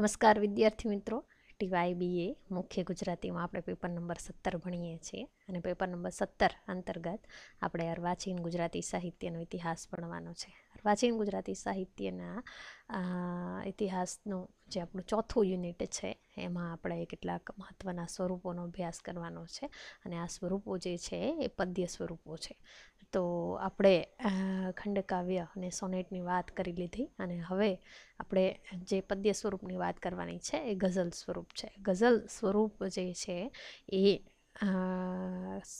નમસ્કાર વિદ્યાર્થી મિત્રો ટીવાય એ મુખ્ય ગુજરાતીમાં આપણે પેપર નંબર સત્તર ભણીએ છીએ અને પેપર નંબર સત્તર અંતર્ગત આપણે અર્વાચીન ગુજરાતી સાહિત્યનો ઇતિહાસ ભણવાનો છે અર્વાચીન ગુજરાતી સાહિત્યના ઇતિહાસનું જે આપણું ચોથું યુનિટ છે એમાં આપણે કેટલાક મહત્ત્વના સ્વરૂપોનો અભ્યાસ કરવાનો છે અને આ સ્વરૂપો જે છે એ પદ્ય સ્વરૂપો છે તો આપણે ખંડકાવ્ય અને સોનેટની વાત કરી લીધી અને હવે આપણે જે પદ્ય સ્વરૂપની વાત કરવાની છે એ ગઝલ સ્વરૂપ છે ગઝલ સ્વરૂપ જે છે એ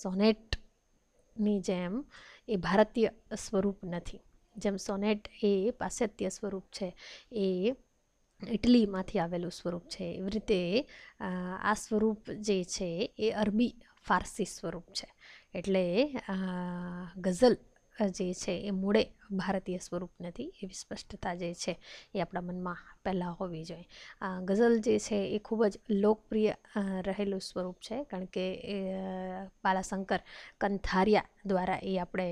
સોનેટની જેમ એ ભારતીય સ્વરૂપ નથી જેમ સોનેટ એ પાશ્ચાત્ય સ્વરૂપ છે એ ઇટલીમાંથી આવેલું સ્વરૂપ છે એવી રીતે આ સ્વરૂપ જે છે એ અરબી ફારસી સ્વરૂપ છે એટલે ગઝલ જે છે એ મૂળે ભારતીય સ્વરૂપ નથી એવી સ્પષ્ટતા જે છે એ આપણા મનમાં પહેલાં હોવી જોઈએ ગઝલ જે છે એ ખૂબ જ લોકપ્રિય રહેલું સ્વરૂપ છે કારણ કે બાલાશંકર કંથારિયા દ્વારા એ આપણે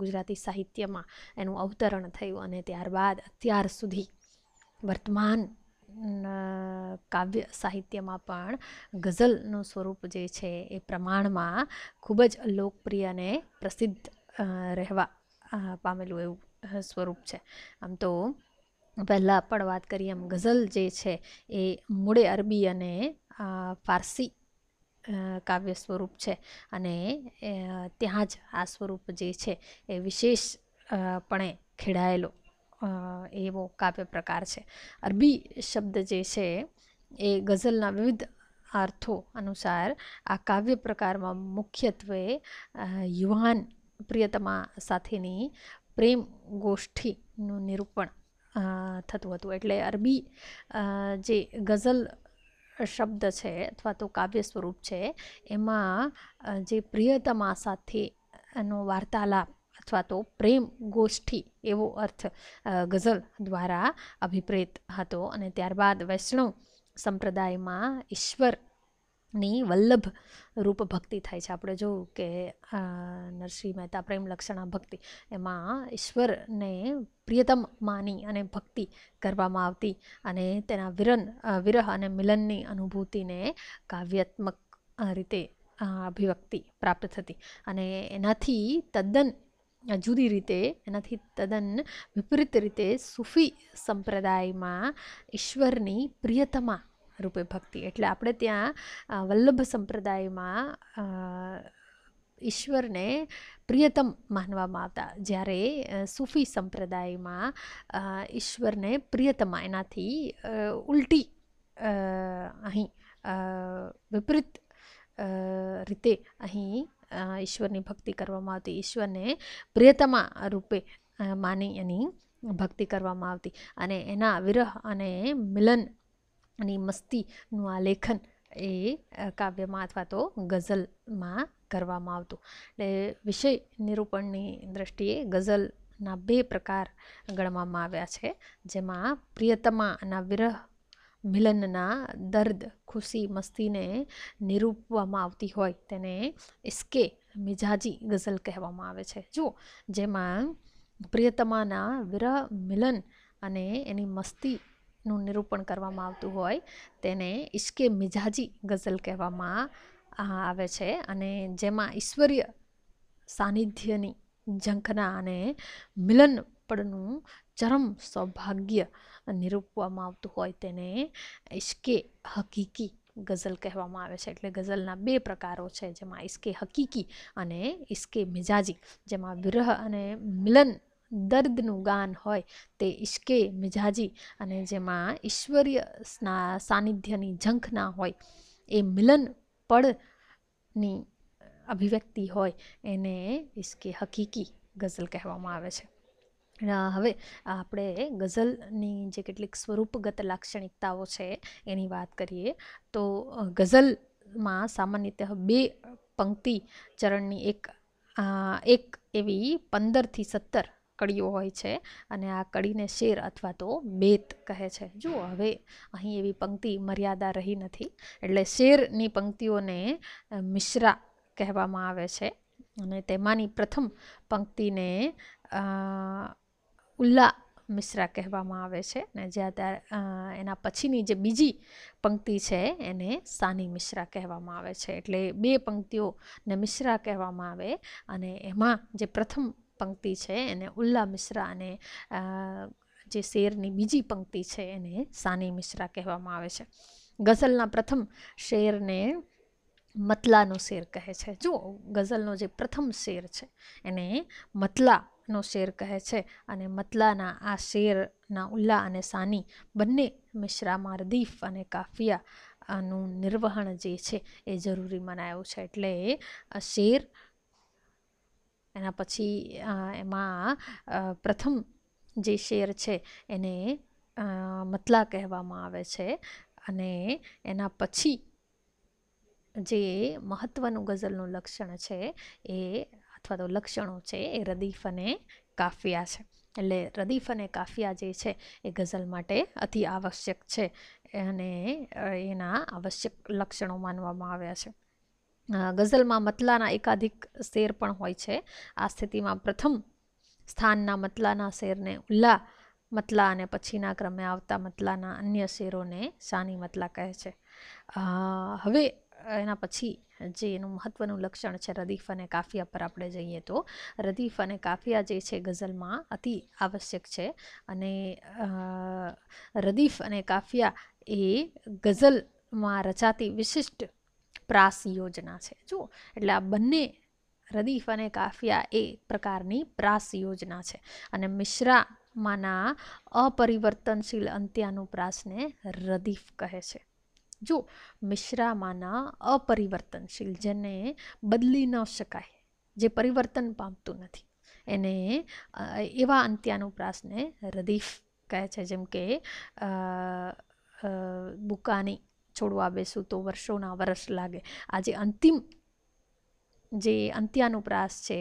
ગુજરાતી સાહિત્યમાં એનું અવતરણ થયું અને ત્યારબાદ અત્યાર સુધી વર્તમાન કાવ્ય સાહિત્યમાં પણ ગઝલનું સ્વરૂપ જે છે એ પ્રમાણમાં ખૂબ જ લોકપ્રિય અને પ્રસિદ્ધ રહેવા પામેલું એવું સ્વરૂપ છે આમ તો પહેલાં પણ વાત કરીએ આમ ગઝલ જે છે એ મૂળે અરબી અને ફારસી કાવ્ય સ્વરૂપ છે અને ત્યાં જ આ સ્વરૂપ જે છે એ વિશેષપણે ખેડાયેલો એવો કાવ્ય પ્રકાર છે અરબી શબ્દ જે છે એ ગઝલના વિવિધ અર્થો અનુસાર આ કાવ્ય પ્રકારમાં મુખ્યત્વે યુવાન પ્રિયતમા સાથેની પ્રેમ ગોષ્ઠીનું નિરૂપણ થતું હતું એટલે અરબી જે ગઝલ શબ્દ છે અથવા તો કાવ્ય સ્વરૂપ છે એમાં જે પ્રિયતમા સાથેનો વાર્તાલાપ અથવા તો પ્રેમ ગોષ્ઠી એવો અર્થ ગઝલ દ્વારા અભિપ્રેત હતો અને ત્યારબાદ વૈષ્ણવ સંપ્રદાયમાં ઈશ્વર ની વલ્લભ રૂપ ભક્તિ થાય છે આપણે જોયું કે નરસિંહ મહેતા પ્રેમ લક્ષણા ભક્તિ એમાં ઈશ્વરને પ્રિયતમ માની અને ભક્તિ કરવામાં આવતી અને તેના વિરન વિરહ અને મિલનની અનુભૂતિને કાવ્યાત્મક રીતે અભિવ્યક્તિ પ્રાપ્ત થતી અને એનાથી તદ્દન જુદી રીતે એનાથી તદ્દન વિપરીત રીતે સૂફી સંપ્રદાયમાં ઈશ્વરની પ્રિયતમા રૂપે ભક્તિ એટલે આપણે ત્યાં વલ્લભ સંપ્રદાયમાં ઈશ્વરને પ્રિયતમ માનવામાં આવતા જ્યારે સૂફી સંપ્રદાયમાં ઈશ્વરને પ્રિયતમા એનાથી ઉલટી અહીં વિપરીત રીતે અહીં ઈશ્વરની ભક્તિ કરવામાં આવતી ઈશ્વરને પ્રિયતમા રૂપે માની એની ભક્તિ કરવામાં આવતી અને એના વિરહ અને મિલન અને મસ્તીનું આ લેખન એ કાવ્યમાં અથવા તો ગઝલમાં કરવામાં આવતું એટલે વિષય નિરૂપણની દ્રષ્ટિએ ગઝલના બે પ્રકાર ગણવામાં આવ્યા છે જેમાં પ્રિયતમાના વિરહ મિલનના દર્દ ખુશી મસ્તીને નિરૂપવામાં આવતી હોય તેને ઇસ્કે મિજાજી ગઝલ કહેવામાં આવે છે જો જેમાં પ્રિયતમાના વિરહ મિલન અને એની મસ્તીનું નિરૂપણ કરવામાં આવતું હોય તેને ઇશ્કે મિજાજી ગઝલ કહેવામાં આવે છે અને જેમાં ઈશ્વર્ય સાનિધ્યની ઝંખના અને મિલન પડનું ચરમ સૌભાગ્ય નિરૂપવામાં આવતું હોય તેને ઇશ્કે હકીકી ગઝલ કહેવામાં આવે છે એટલે ગઝલના બે પ્રકારો છે જેમાં ઇસ્કે હકીકી અને ઇશ્કે મિજાજી જેમાં વિરહ અને મિલન દર્દનું ગાન હોય તે ઇશ્કે મિજાજી અને જેમાં ઈશ્વર્ય સાનિધ્યની ઝંખના હોય એ મિલન પળની અભિવ્યક્તિ હોય એને ઇસ્કે હકીકી ગઝલ કહેવામાં આવે છે હવે આપણે ગઝલની જે કેટલીક સ્વરૂપગત લાક્ષણિકતાઓ છે એની વાત કરીએ તો ગઝલમાં સામાન્યત બે પંક્તિ ચરણની એક એક એવી પંદરથી સત્તર કડીઓ હોય છે અને આ કડીને શેર અથવા તો બેત કહે છે જુઓ હવે અહીં એવી પંક્તિ મર્યાદા રહી નથી એટલે શેરની પંક્તિઓને મિશ્રા કહેવામાં આવે છે અને તેમાંની પ્રથમ પંક્તિને ઉલ્લા મિશ્રા કહેવામાં આવે છે ને જ્યાં ત્યાં એના પછીની જે બીજી પંક્તિ છે એને સાની મિશ્રા કહેવામાં આવે છે એટલે બે પંક્તિઓને મિશ્રા કહેવામાં આવે અને એમાં જે પ્રથમ પંક્તિ છે એને ઉલ્લા મિશ્રા અને જે શેરની બીજી પંક્તિ છે એને સાની મિશ્રા કહેવામાં આવે છે ગઝલના પ્રથમ શેરને મતલાનો શેર કહે છે જો ગઝલનો જે પ્રથમ શેર છે એને મતલા નો શેર કહે છે અને મતલાના આ શેરના ઉલ્લા અને સાની બંને મિશ્રા માર્દીફ અને કાફિયા નું નિર્વહણ જે છે એ જરૂરી મનાયું છે એટલે શેર એના પછી એમાં પ્રથમ જે શેર છે એને મતલા કહેવામાં આવે છે અને એના પછી જે મહત્ત્વનું ગઝલનું લક્ષણ છે એ અથવા તો લક્ષણો છે એ રદીફ અને કાફિયા છે એટલે રદીફ અને કાફિયા જે છે એ ગઝલ માટે અતિ આવશ્યક છે અને એના આવશ્યક લક્ષણો માનવામાં આવ્યા છે ગઝલમાં મતલાના એકાધિક શેર પણ હોય છે આ સ્થિતિમાં પ્રથમ સ્થાનના મતલાના શેરને ઉલ્લા મતલા અને પછીના ક્રમે આવતા મતલાના અન્ય શેરોને શાની મતલા કહે છે હવે એના પછી જે એનું મહત્ત્વનું લક્ષણ છે રદીફ અને કાફિયા પર આપણે જઈએ તો રદીફ અને કાફિયા જે છે ગઝલમાં અતિ આવશ્યક છે અને રદીફ અને કાફિયા એ ગઝલમાં રચાતી વિશિષ્ટ પ્રાસ યોજના છે જુઓ એટલે આ બંને રદીફ અને કાફિયા એ પ્રકારની પ્રાસ યોજના છે અને મિશ્રા મિશ્રામાંના અપરિવર્તનશીલ અંત્યાનુપ્રાસને રદીફ કહે છે જો મિશ્રામાંના અપરિવર્તનશીલ જેને બદલી ન શકાય જે પરિવર્તન પામતું નથી એને એવા અંત્યાનુપ્રાસને રદીફ કહે છે જેમ કે બુકાની છોડવા બેસું તો વર્ષોના વર્ષ લાગે આજે અંતિમ જે અંત્યાનુપ્રાસ છે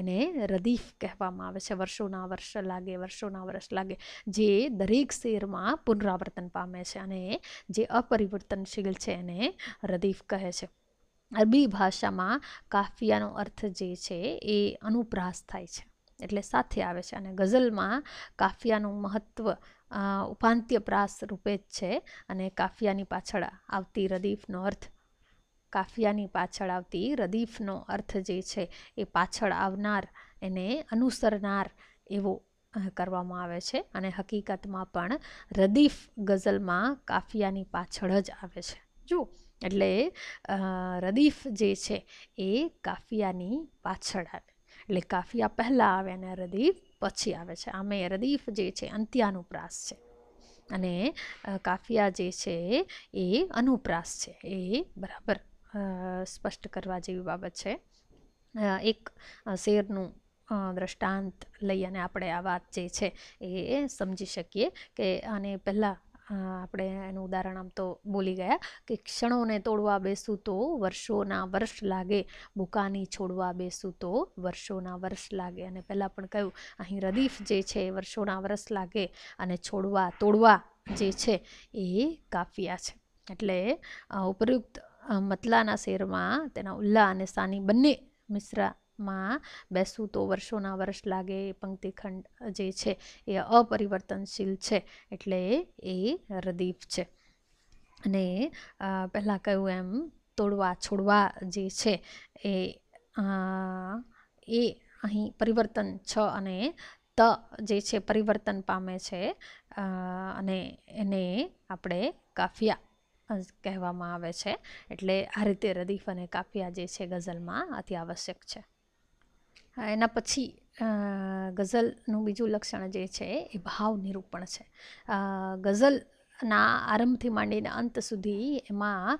એને રદીફ કહેવામાં આવે છે વર્ષોના વર્ષ લાગે વર્ષોના વર્ષ લાગે જે દરેક શેરમાં પુનરાવર્તન પામે છે અને જે અપરિવર્તનશીલ છે એને રદીફ કહે છે અરબી ભાષામાં કાફિયાનો અર્થ જે છે એ અનુપ્રાસ થાય છે એટલે સાથે આવે છે અને ગઝલમાં કાફિયાનું મહત્ત્વ ઉપાંત્ય પ્રાસ રૂપે જ છે અને કાફિયાની પાછળ આવતી રદીફનો અર્થ કાફિયાની પાછળ આવતી રદીફનો અર્થ જે છે એ પાછળ આવનાર એને અનુસરનાર એવો કરવામાં આવે છે અને હકીકતમાં પણ રદીફ ગઝલમાં કાફિયાની પાછળ જ આવે છે જુઓ એટલે રદીફ જે છે એ કાફિયાની પાછળ આવે એટલે કાફિયા પહેલાં આવે અને રદીફ પછી આવે છે આમે રદીફ જે છે અંત્યાનુપ્રાસ છે અને કાફિયા જે છે એ અનુપ્રાસ છે એ બરાબર સ્પષ્ટ કરવા જેવી બાબત છે એક શેરનું દ્રષ્ટાંત લઈ અને આપણે આ વાત જે છે એ સમજી શકીએ કે આને પહેલાં આપણે એનું ઉદાહરણ આમ તો બોલી ગયા કે ક્ષણોને તોડવા બેસું તો વર્ષોના વર્ષ લાગે ભૂકાની છોડવા બેસું તો વર્ષોના વર્ષ લાગે અને પહેલાં પણ કહ્યું અહીં રદીફ જે છે એ વર્ષોના વર્ષ લાગે અને છોડવા તોડવા જે છે એ કાફિયા છે એટલે ઉપરુક્ત મતલાના શેરમાં તેના ઉલ્લા અને સાની બંને મિશ્રામાં બેસવું તો વર્ષોના વર્ષ લાગે એ પંક્તિખંડ જે છે એ અપરિવર્તનશીલ છે એટલે એ રદીફ છે અને પહેલાં કહ્યું એમ તોડવા છોડવા જે છે એ એ અહીં પરિવર્તન છ અને ત જે છે પરિવર્તન પામે છે અને એને આપણે કાફિયા કહેવામાં આવે છે એટલે આ રીતે રદીફ અને કાફિયા જે છે ગઝલમાં અતિ આવશ્યક છે એના પછી ગઝલનું બીજું લક્ષણ જે છે એ ભાવ નિરૂપણ છે ગઝલના આરંભથી માંડીને અંત સુધી એમાં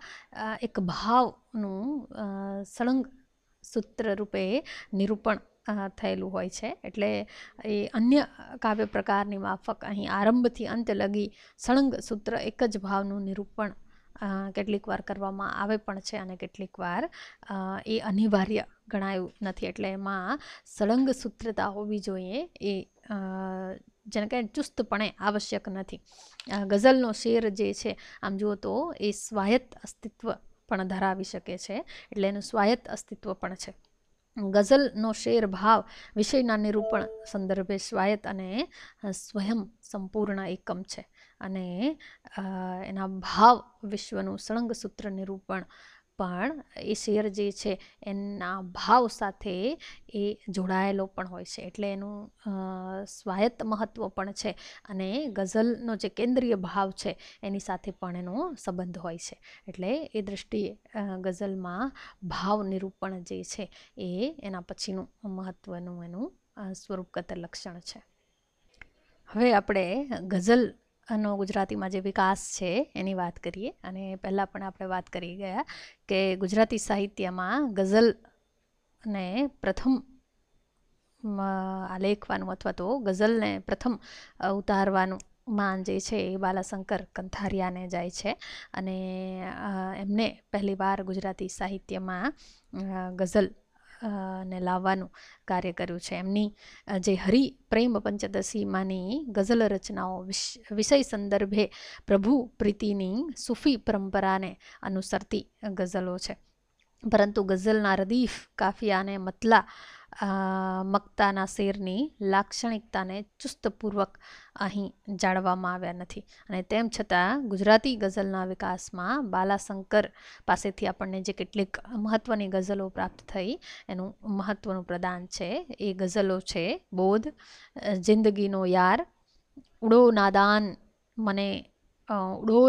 એક ભાવનું સળંગ સૂત્ર રૂપે નિરૂપણ થયેલું હોય છે એટલે એ અન્ય કાવ્ય પ્રકારની માફક અહીં આરંભથી અંત લગી સળંગ સૂત્ર એક જ ભાવનું નિરૂપણ કેટલીક વાર કરવામાં આવે પણ છે અને કેટલીક વાર એ અનિવાર્ય ગણાયું નથી એટલે એમાં સળંગ સૂત્રતા હોવી જોઈએ એ જેને કહે ચુસ્તપણે આવશ્યક નથી ગઝલનો શેર જે છે આમ જુઓ તો એ સ્વાયત્ત અસ્તિત્વ પણ ધરાવી શકે છે એટલે એનું સ્વાયત અસ્તિત્વ પણ છે ગઝલનો શેર ભાવ વિષયના નિરૂપણ સંદર્ભે સ્વાયત્ત અને સ્વયં સંપૂર્ણ એકમ છે અને એના ભાવ વિશ્વનું સળંગ સૂત્ર નિરૂપણ પણ એ શેર જે છે એના ભાવ સાથે એ જોડાયેલો પણ હોય છે એટલે એનું સ્વાયત્ત મહત્ત્વ પણ છે અને ગઝલનો જે કેન્દ્રીય ભાવ છે એની સાથે પણ એનો સંબંધ હોય છે એટલે એ દૃષ્ટિએ ગઝલમાં ભાવ નિરૂપણ જે છે એ એના પછીનું મહત્ત્વનું એનું સ્વરૂપગત લક્ષણ છે હવે આપણે ગઝલ નો ગુજરાતીમાં જે વિકાસ છે એની વાત કરીએ અને પહેલાં પણ આપણે વાત કરી ગયા કે ગુજરાતી સાહિત્યમાં ગઝલ ને પ્રથમ આલેખવાનું અથવા તો ગઝલને પ્રથમ ઉતારવાનું માન જે છે એ બાલાશંકર કંથારિયાને જાય છે અને એમને પહેલીવાર ગુજરાતી સાહિત્યમાં ગઝલ ને લાવવાનું કાર્ય કર્યું છે એમની જે હરિ પ્રેમ પંચદશીમાંની ગઝલ રચનાઓ વિષય સંદર્ભે પ્રભુ પ્રીતિની સૂફી પરંપરાને અનુસરતી ગઝલો છે પરંતુ ગઝલના રદીફ કાફિયા અને મતલા મક્તાના શેરની લાક્ષણિકતાને ચુસ્તપૂર્વક અહીં જાળવવામાં આવ્યા નથી અને તેમ છતાં ગુજરાતી ગઝલના વિકાસમાં બાલાશંકર પાસેથી આપણને જે કેટલીક મહત્ત્વની ગઝલો પ્રાપ્ત થઈ એનું મહત્ત્વનું પ્રદાન છે એ ગઝલો છે બોધ જિંદગીનો યાર ઉડો નાદાન મને ઉડો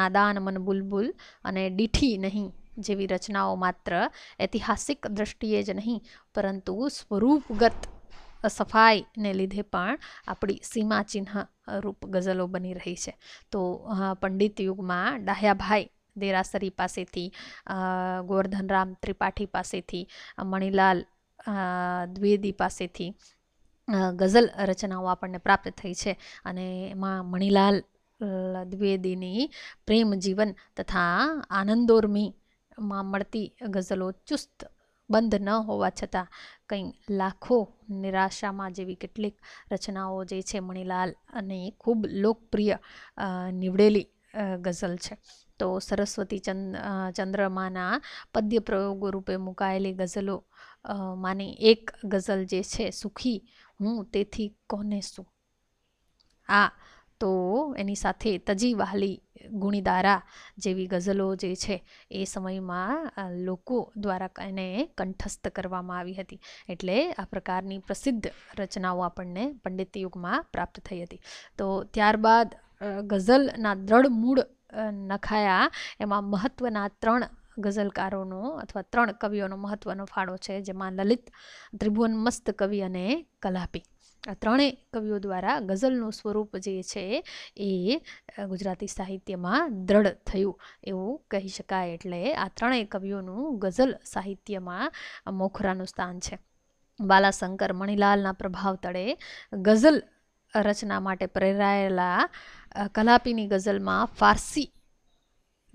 નાદાન મન બુલબુલ અને ડીઠી નહીં જેવી રચનાઓ માત્ર ઐતિહાસિક દ્રષ્ટિએ જ નહીં પરંતુ સ્વરૂપગત સફાઈને લીધે પણ આપણી સીમાચિહ્ન રૂપ ગઝલો બની રહી છે તો પંડિત યુગમાં ડાહ્યાભાઈ દેરાસરી પાસેથી ગોવર્ધનરામ ત્રિપાઠી પાસેથી મણિલાલ દ્વિવેદી પાસેથી ગઝલ રચનાઓ આપણને પ્રાપ્ત થઈ છે અને એમાં મણિલાલ દ્વિવેદીની પ્રેમ જીવન તથા આનંદોર્મી માં મળતી ગઝલો ચુસ્ત બંધ ન હોવા છતાં કંઈ લાખો નિરાશામાં જેવી કેટલીક રચનાઓ જે છે મણિલાલ અને ખૂબ લોકપ્રિય નીવડેલી ગઝલ છે તો સરસ્વતી ચંદ ચંદ્રમાના પદ્ય પ્રયોગો રૂપે મુકાયેલી ગઝલો માની એક ગઝલ જે છે સુખી હું તેથી કોને શું આ તો એની સાથે તજી વાહલી ગુણીદારા જેવી ગઝલો જે છે એ સમયમાં લોકો દ્વારા એને કંઠસ્થ કરવામાં આવી હતી એટલે આ પ્રકારની પ્રસિદ્ધ રચનાઓ આપણને પંડિત યુગમાં પ્રાપ્ત થઈ હતી તો ત્યારબાદ ગઝલના દ્રઢ મૂળ નખાયા એમાં મહત્ત્વના ત્રણ ગઝલકારોનો અથવા ત્રણ કવિઓનો મહત્ત્વનો ફાળો છે જેમાં લલિત ત્રિભુવન મસ્ત કવિ અને કલાપી આ ત્રણેય કવિઓ દ્વારા ગઝલનું સ્વરૂપ જે છે એ ગુજરાતી સાહિત્યમાં દ્રઢ થયું એવું કહી શકાય એટલે આ ત્રણેય કવિઓનું ગઝલ સાહિત્યમાં મોખરાનું સ્થાન છે બાલાશંકર મણિલાલના પ્રભાવ તળે ગઝલ રચના માટે પ્રેરાયેલા કલાપીની ગઝલમાં ફારસી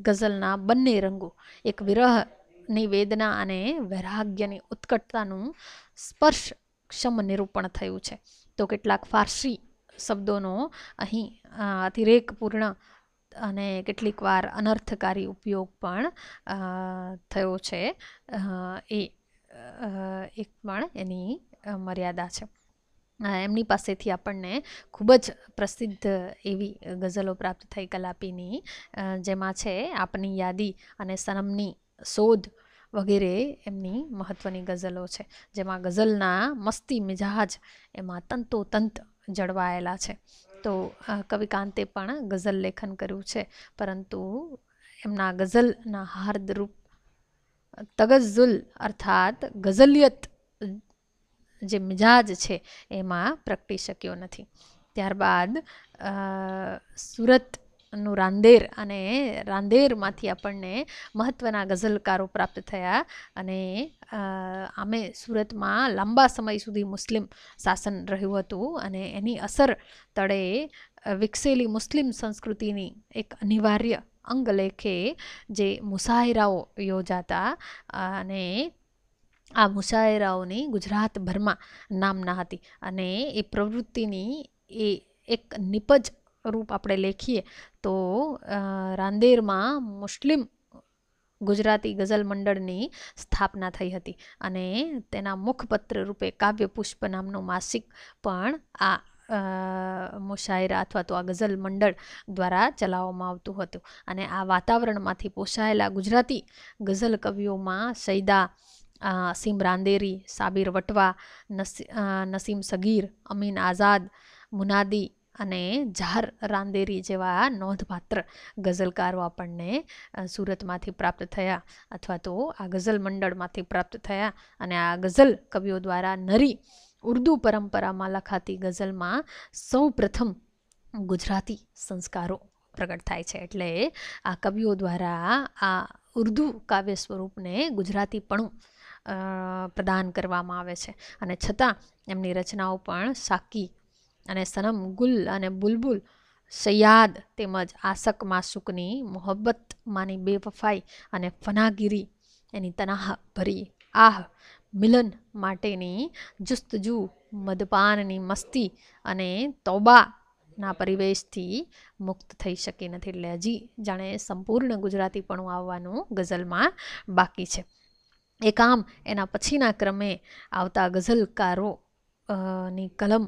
ગઝલના બંને રંગો એક વિરહની વેદના અને વૈરાગ્યની ઉત્કટતાનું સ્પર્શ સક્ષમ નિરૂપણ થયું છે તો કેટલાક ફારસી શબ્દોનો અહીં અતિરેકપૂર્ણ અને કેટલીક વાર અનર્થકારી ઉપયોગ પણ થયો છે એ એક પણ એની મર્યાદા છે એમની પાસેથી આપણને ખૂબ જ પ્રસિદ્ધ એવી ગઝલો પ્રાપ્ત થઈ કલાપીની જેમાં છે આપની યાદી અને સનમની શોધ વગેરે એમની મહત્ત્વની ગઝલો છે જેમાં ગઝલના મસ્તી મિજાજ એમાં તંતોતંત જળવાયેલા છે તો કવિકાંતે પણ ગઝલ લેખન કર્યું છે પરંતુ એમના ગઝલના હાર્દરૂપ તગઝુલ અર્થાત ગઝલિયત જે મિજાજ છે એમાં પ્રગટી શક્યો નથી ત્યારબાદ સુરત નું રાંદેર અને રાંદેરમાંથી આપણને મહત્ત્વના ગઝલકારો પ્રાપ્ત થયા અને આમે સુરતમાં લાંબા સમય સુધી મુસ્લિમ શાસન રહ્યું હતું અને એની અસર તળે વિકસેલી મુસ્લિમ સંસ્કૃતિની એક અનિવાર્ય અંગલેખે જે મુસાહિરાઓ યોજાતા અને આ મુશાયરાઓની ગુજરાતભરમાં નામના હતી અને એ પ્રવૃત્તિની એ એક નિપજ રૂપ આપણે લેખીએ તો રાંદેરમાં મુસ્લિમ ગુજરાતી ગઝલ મંડળની સ્થાપના થઈ હતી અને તેના મુખપત્ર રૂપે કાવ્ય પુષ્પ નામનું માસિક પણ આ મુશાયરા અથવા તો આ ગઝલ મંડળ દ્વારા ચલાવવામાં આવતું હતું અને આ વાતાવરણમાંથી પોષાયેલા ગુજરાતી ગઝલ કવિઓમાં સૈદા સીમ રાંદેરી સાબિર વટવા નસીમ સગીર અમીન આઝાદ મુનાદી અને ઝાર રાંદેરી જેવા નોંધપાત્ર ગઝલકારો આપણને સુરતમાંથી પ્રાપ્ત થયા અથવા તો આ ગઝલ મંડળમાંથી પ્રાપ્ત થયા અને આ ગઝલ કવિઓ દ્વારા નરી ઉર્દુ પરંપરામાં લખાતી ગઝલમાં સૌ પ્રથમ ગુજરાતી સંસ્કારો પ્રગટ થાય છે એટલે આ કવિઓ દ્વારા આ ઉર્દુ કાવ્ય સ્વરૂપને ગુજરાતીપણું પ્રદાન કરવામાં આવે છે અને છતાં એમની રચનાઓ પણ સાકી અને સનમ ગુલ અને બુલબુલ સૈયાદ તેમજ આસક માસુકની મોહબ્બતમાંની બેવફાઈ અને ફનાગીરી એની તનાહ ભરી આહ મિલન માટેની જુસ્તજુ મદપાનની મસ્તી અને તોબા પરિવેશથી મુક્ત થઈ શકી નથી એટલે હજી જાણે સંપૂર્ણ ગુજરાતી ગુજરાતીપણું આવવાનું ગઝલમાં બાકી છે એ કામ એના પછીના ક્રમે આવતા ગઝલકારો ની કલમ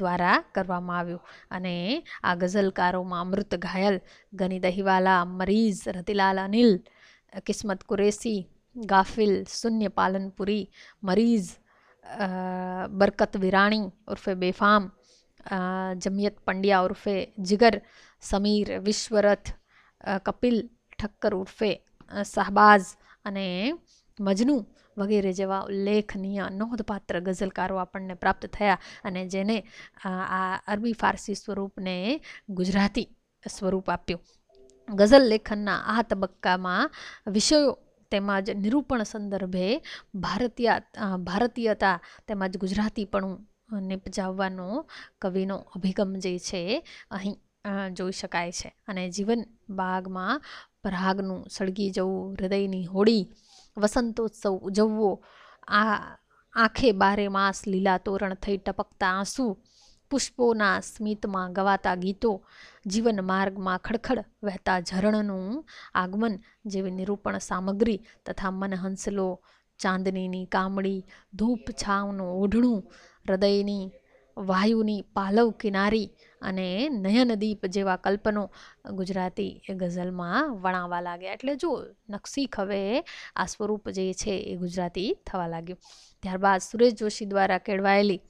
દ્વારા કરવામાં આવ્યું અને આ ગઝલકારોમાં અમૃત ઘાયલ ગની દહીવાલા મરીઝ રતિલાલ અનિલ કિસ્મત કુરેશી ગાફિલ શૂન્ય પાલનપુરી મરીઝ બરકત વિરાણી ઉર્ફે બેફામ જમિયત પંડ્યા ઉર્ફે જિગર સમીર વિશ્વરથ કપિલ ઠક્કર ઉર્ફે શાહબાઝ અને મજનુ વગેરે જેવા ઉલ્લેખનીય નોંધપાત્ર ગઝલકારો આપણને પ્રાપ્ત થયા અને જેને આ અરબી ફારસી સ્વરૂપને ગુજરાતી સ્વરૂપ આપ્યું ગઝલ લેખનના આ તબક્કામાં વિષયો તેમજ નિરૂપણ સંદર્ભે ભારતીય ભારતીયતા તેમજ ગુજરાતીપણું નિપજાવવાનો કવિનો અભિગમ જે છે અહીં જોઈ શકાય છે અને જીવન બાગમાં પરાગનું સળગી જવું હૃદયની હોળી વસંતોત્સવ ઉજવવો આ આંખે બારે માસ લીલા તોરણ થઈ ટપકતા આંસુ પુષ્પોના સ્મિતમાં ગવાતા ગીતો જીવન માર્ગમાં ખડખડ વહેતા ઝરણનું આગમન જેવી નિરૂપણ સામગ્રી તથા મનહંસલો ચાંદનીની કામડી ધૂપ છાવનું ઓઢણું હૃદયની વાયુની પાલવ કિનારી અને નયનદીપ જેવા કલ્પનો ગુજરાતી ગઝલમાં વણાવા લાગ્યા એટલે જો નકશી ખવે આ સ્વરૂપ જે છે એ ગુજરાતી થવા લાગ્યું ત્યારબાદ સુરેશ જોશી દ્વારા કેળવાયેલી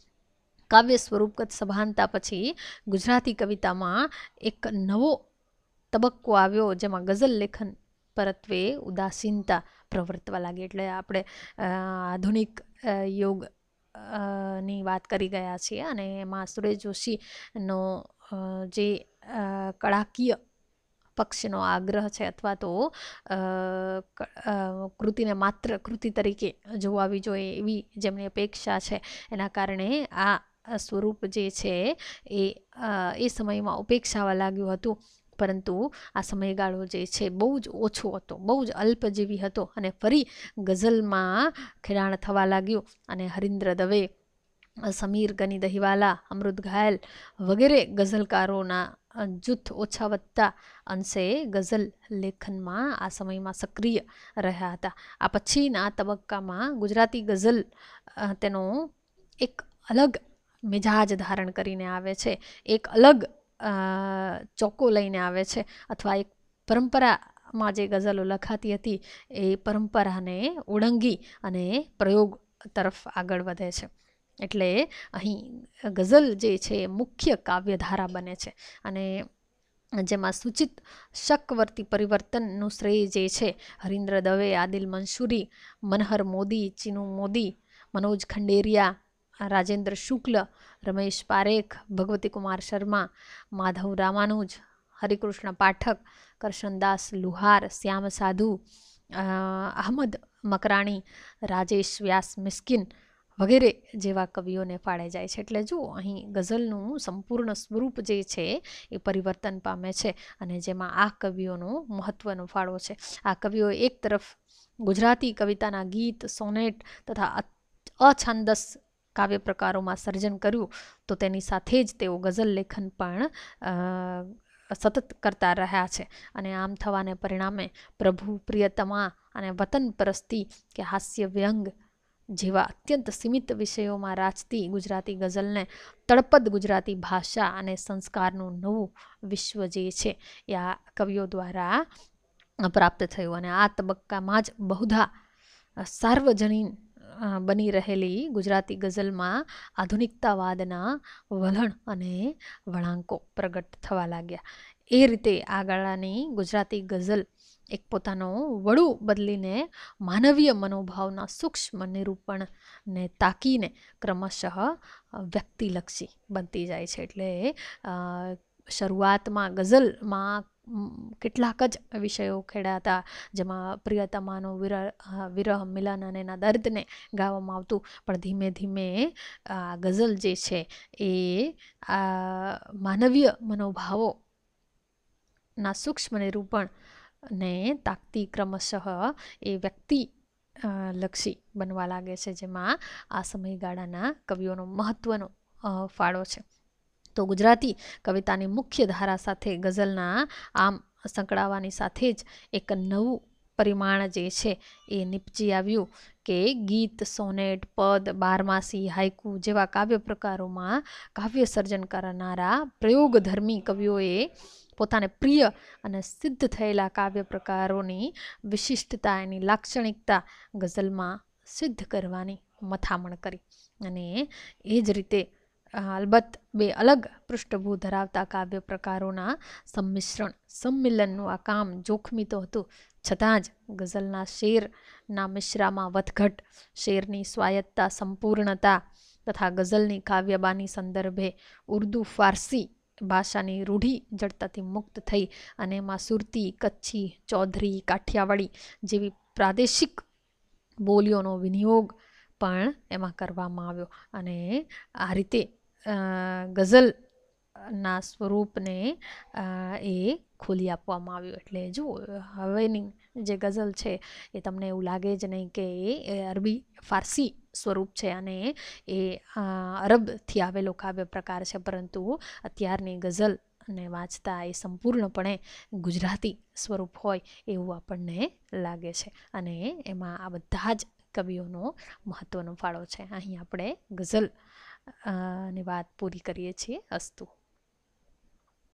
કાવ્ય સ્વરૂપગત સભાનતા પછી ગુજરાતી કવિતામાં એક નવો તબક્કો આવ્યો જેમાં ગઝલ લેખન પરત્વે ઉદાસીનતા પ્રવર્તવા લાગી એટલે આપણે આધુનિક યુગ ની વાત કરી ગયા છીએ અને એમાં સુરેશ જોશીનો જે કળાકીય પક્ષનો આગ્રહ છે અથવા તો કૃતિને માત્ર કૃતિ તરીકે જોવાવી જોઈએ એવી જેમની અપેક્ષા છે એના કારણે આ સ્વરૂપ જે છે એ એ સમયમાં ઉપેક્ષાવા લાગ્યું હતું પરંતુ આ સમયગાળો જે છે બહુ જ ઓછો હતો બહુ જ અલ્પજીવી હતો અને ફરી ગઝલમાં ખેડાણ થવા લાગ્યું અને હરિન્દ્ર દવે સમીર ગની દહીવાલા અમૃત ઘાયલ વગેરે ગઝલકારોના જૂથ ઓછા વધતા અંશે ગઝલ લેખનમાં આ સમયમાં સક્રિય રહ્યા હતા આ પછીના તબક્કામાં ગુજરાતી ગઝલ તેનો એક અલગ મિજાજ ધારણ કરીને આવે છે એક અલગ ચોકો લઈને આવે છે અથવા એક પરંપરામાં જે ગઝલો લખાતી હતી એ પરંપરાને ઓળંગી અને પ્રયોગ તરફ આગળ વધે છે એટલે અહીં ગઝલ જે છે એ મુખ્ય કાવ્યધારા બને છે અને જેમાં સૂચિત શકવર્તી પરિવર્તનનું શ્રેય જે છે હરીન્દ્ર દવે આદિલ મંસૂરી મનહર મોદી ચીનુ મોદી મનોજ ખંડેરિયા રાજેન્દ્ર શુક્લ રમેશ પારેખ ભગવતી કુમાર શર્મા માધવ રામાનુજ હરિકૃષ્ણ પાઠક કરશનદાસ લુહાર શ્યામ સાધુ અહમદ મકરાણી રાજેશ વ્યાસ મિસ્કિન વગેરે જેવા કવિઓને ફાળે જાય છે એટલે જુઓ અહીં ગઝલનું સંપૂર્ણ સ્વરૂપ જે છે એ પરિવર્તન પામે છે અને જેમાં આ કવિઓનો મહત્ત્વનો ફાળો છે આ કવિઓ એક તરફ ગુજરાતી કવિતાના ગીત સોનેટ તથા અછાંદસ કાવ્ય પ્રકારોમાં સર્જન કર્યું તો તેની સાથે જ તેઓ ગઝલ લેખન પણ સતત કરતા રહ્યા છે અને આમ થવાને પરિણામે પ્રભુ પ્રિયતમા અને વતન પરસ્તી કે હાસ્ય વ્યંગ જેવા અત્યંત સીમિત વિષયોમાં રાચતી ગુજરાતી ગઝલને તળપદ ગુજરાતી ભાષા અને સંસ્કારનું નવું વિશ્વ જે છે એ આ કવિઓ દ્વારા પ્રાપ્ત થયું અને આ તબક્કામાં જ બહુધા સાર્વજનીન બની રહેલી ગુજરાતી ગઝલમાં આધુનિકતાવાદના વલણ અને વળાંકો પ્રગટ થવા લાગ્યા એ રીતે આ ગાળાની ગુજરાતી ગઝલ એક પોતાનો વડું બદલીને માનવીય મનોભાવના સૂક્ષ્મ નિરૂપણને તાકીને ક્રમશઃ વ્યક્તિલક્ષી બનતી જાય છે એટલે શરૂઆતમાં ગઝલમાં કેટલાક જ વિષયો ખેડાતા જેમાં પ્રિયતમાનો વિરહ વિરહ મિલન અને એના દર્દને ગાવામાં આવતું પણ ધીમે ધીમે આ ગઝલ જે છે એ આ માનવીય મનોભાવોના ના સૂક્ષ્મ નિરૂપણને તાકતી ક્રમશઃ એ વ્યક્તિ લક્ષી બનવા લાગે છે જેમાં આ સમયગાળાના કવિઓનો મહત્ત્વનો ફાળો છે તો ગુજરાતી કવિતાની મુખ્ય ધારા સાથે ગઝલના આમ સંકળાવાની સાથે જ એક નવું પરિમાણ જે છે એ નીપજી આવ્યું કે ગીત સોનેટ પદ બારમાસી હાઇકુ જેવા કાવ્ય પ્રકારોમાં કાવ્ય સર્જન કરનારા પ્રયોગધર્મી કવિઓએ પોતાને પ્રિય અને સિદ્ધ થયેલા કાવ્ય પ્રકારોની વિશિષ્ટતા એની લાક્ષણિકતા ગઝલમાં સિદ્ધ કરવાની મથામણ કરી અને એ જ રીતે અલબત્ત બે અલગ પૃષ્ઠભૂ ધરાવતા કાવ્ય પ્રકારોના સંમિશ્રણ સંમિલનનું આ કામ જોખમી તો હતું છતાં જ ગઝલના શેરના મિશ્રામાં વધઘટ શેરની સ્વાયત્તા સંપૂર્ણતા તથા ગઝલની કાવ્યબાની સંદર્ભે ઉર્દુ ફારસી ભાષાની રૂઢી જડતાથી મુક્ત થઈ અને એમાં સુરતી કચ્છી ચૌધરી કાઠિયાવાડી જેવી પ્રાદેશિક બોલીઓનો વિનિયોગ પણ એમાં કરવામાં આવ્યો અને આ રીતે ગઝલના સ્વરૂપને એ ખોલી આપવામાં આવ્યું એટલે જો હવેની જે ગઝલ છે એ તમને એવું લાગે જ નહીં કે એ અરબી ફારસી સ્વરૂપ છે અને એ અરબથી આવેલો કાવ્ય પ્રકાર છે પરંતુ અત્યારની ગઝલ ને વાંચતા એ સંપૂર્ણપણે ગુજરાતી સ્વરૂપ હોય એવું આપણને લાગે છે અને એમાં આ બધા જ કવિઓનો મહત્ત્વનો ફાળો છે અહીં આપણે ગઝલ ની વાત પૂરી કરીએ છીએ અસ્તુ